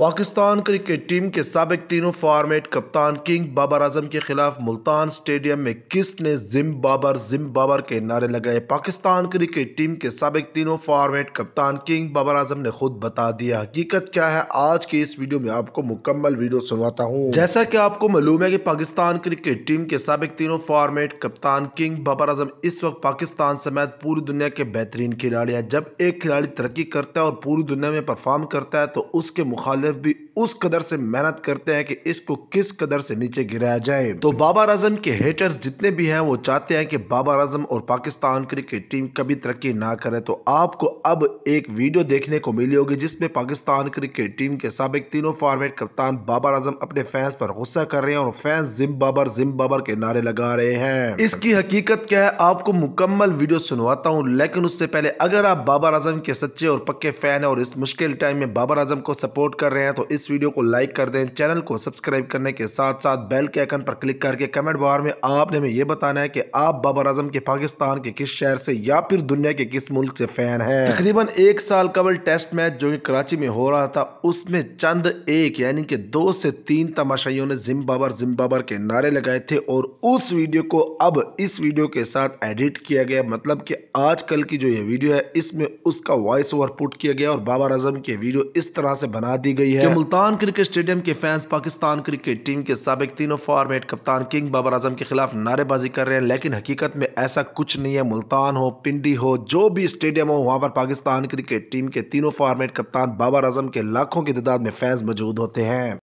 Pakistan cricket team के सबक तीनों फॉर्मेट कप्तान किंग बाबर आजम के खिलाफ मुल्तान स्टेडियम में किस ने जिम बाबर जिम बाबर के नारे लगाए पाकिस्तान क्रिकेट टीम के सबक तीनों फॉर्मेट कप्तान किंग बाबर आजम ने खुद बता दिया हकीकत क्या है आज की इस वीडियो में आपको मुकम्मल वीडियो सुनवाता हूँ जैसा की आपको मालूम है की पाकिस्तान क्रिकेट टीम के सबक तीनों फॉर्मेट कप्तान किंग बाबर आजम इस वक्त पाकिस्तान समेत पूरी दुनिया के बेहतरीन खिलाड़ी है जब एक खिलाड़ी तरक्की करता है और पूरी दुनिया में परफॉर्म करता है तो उसके मुखालिफ मुखालिफ भी उस कदर से मेहनत करते हैं कि इसको किस कदर से नीचे गिराया जाए तो बाबर आजम के हेटर्स जितने भी हैं वो चाहते हैं कि बाबर आजम और पाकिस्तान क्रिकेट टीम कभी तरक्की ना करे तो आपको अब एक वीडियो देखने को मिली होगी जिसमें पाकिस्तान क्रिकेट टीम के सबक तीनों फॉर्मेट कप्तान बाबर आजम अपने फैंस पर गुस्सा कर रहे हैं और फैंस जिम बाबर जिम बाबर के नारे लगा रहे हैं इसकी हकीकत क्या है आपको मुकम्मल वीडियो सुनवाता हूँ लेकिन उससे पहले अगर आप बाबर आजम के सच्चे और पक्के फैन है और इस मुश्किल टाइम में बाबर आजम को सपोर्ट कर रहे रहे हैं तो इस वीडियो को लाइक कर दें चैनल को सब्सक्राइब करने के साथ साथ बेल के आइकन पर क्लिक करके कमेंट बार में आपने हमें यह बताना है कि आप बाबर आजम के पाकिस्तान के किस शहर से या फिर दुनिया के किस मुल्क से फ़ैन है तकरीबन एक साल कबल टेस्ट मैच जो कि कराची में हो रहा था उसमें चंद एक यानी कि दो से तीन तमाशाइयों ने जिम्बाबर जिम्बाबर के नारे लगाए थे और उस वीडियो को अब इस वीडियो के साथ एडिट किया गया मतलब कि आजकल की जो ये वीडियो है इसमें उसका वॉइस ओवर पुट किया गया और बाबर आजम की वीडियो इस तरह से बना दी गई है मुल्तान क्रिकेट स्टेडियम के फैंस पाकिस्तान क्रिकेट टीम के सबक तीनों फॉर्मेट कप्तान किंग बाबर आजम के खिलाफ नारेबाजी कर रहे हैं लेकिन हकीकत में ऐसा कुछ नहीं है मुल्तान हो पिंडी हो जो भी स्टेडियम हो वहाँ पर पाकिस्तान क्रिकेट टीम के तीनों फॉर्मेट कप्तान बाबर आजम के लाखों की तादाद में फैंस मौजूद होते हैं